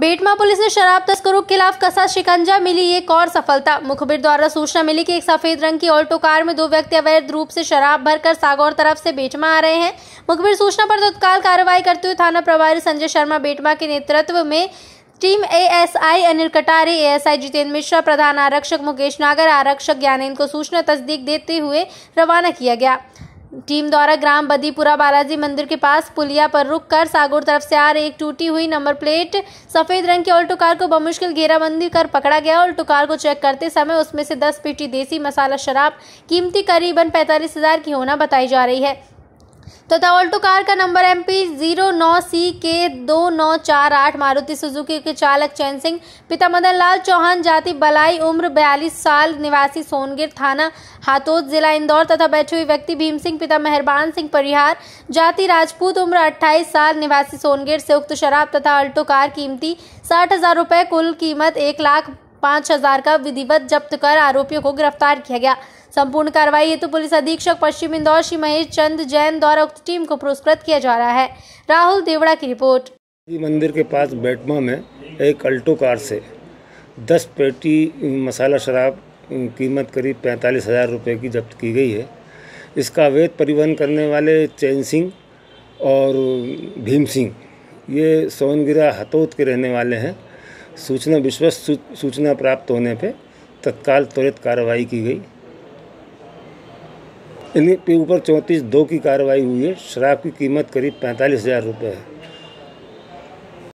Betma police ने शराब तस्करों के खिलाफ कसा शिकंजा मिली एक और सफलता मुखबिर द्वारा सूचना मिली कि एक सफेद रंग की ऑल्टो कार में दो व्यक्ति अवैध रूप से शराब भरकर सागौर तरफ से बेटमा आ रहे हैं मुखबिर सूचना पर तत्काल कार्रवाई करते हुए थाना प्रभारी संजय शर्मा बेटमा के नेतृत्व में team ASI Anil S ASI Jitendra Mishra प्रधान आरक्षक मुकेश नागर आरक्षक ज्ञानेन्द्र को सूचना तस्दीक देते हुए रवाना किया गया टीम द्वारा ग्राम बदीपुरा बालाजी मंदिर के पास पुलिया पर रुक कर सागौर तरफ से आ रही एक टूटी हुई नंबर प्लेट सफेद रंग की ऑल्टो कार को बमुश्किल घेराबंदी कर पकड़ा गया ऑल्टो कार को चेक करते समय उसमें से 10 पेटी देसी मसाला शराब कीमती करीबन पैंतालीस हजार की होना बताई जा रही है तथा ऑल्टो कार का नंबर एम पी जीरो नौ सी के दो नौ चार आठ मारुति सुजुकी के चालक चैन सिंह पिता मदन लाल चौहान जाति बलाई उम्र बयालीस साल निवासी सोनगिर थाना हाथोद जिला इंदौर तथा बैठे हुए व्यक्ति भीम सिंह पिता मेहरबान सिंह परिहार जाति राजपूत उम्र अट्ठाईस साल निवासी सोनगिर से उक्त शराब तथा अल्टो कार कीमती साठ हजार रुपये कुल कीमत एक लाख पाँच हजार का विधिवत जब्त कर आरोपियों को गिरफ्तार किया गया संपूर्ण कार्रवाई हेतु तो पुलिस अधीक्षक पश्चिम इंदौर श्री महेश चंद जैन द्वारा उक्त टीम को पुरस्कृत किया जा रहा है राहुल देवड़ा की रिपोर्ट मंदिर के पास बैटमा में एक अल्टो कार से दस पेटी मसाला शराब कीमत करीब पैंतालीस हज़ार रुपये की जब्त की गई है इसका अवैध परिवहन करने वाले चैन सिंह और भीम सिंह ये सोनगिरा हतौत के रहने वाले हैं सूचना विश्वस्त सूचना प्राप्त होने पर तत्काल त्वरित कार्रवाई की गई पे ऊपर चौंतीस दो की कार्रवाई हुई है शराब की कीमत करीब पैंतालीस हज़ार रुपये है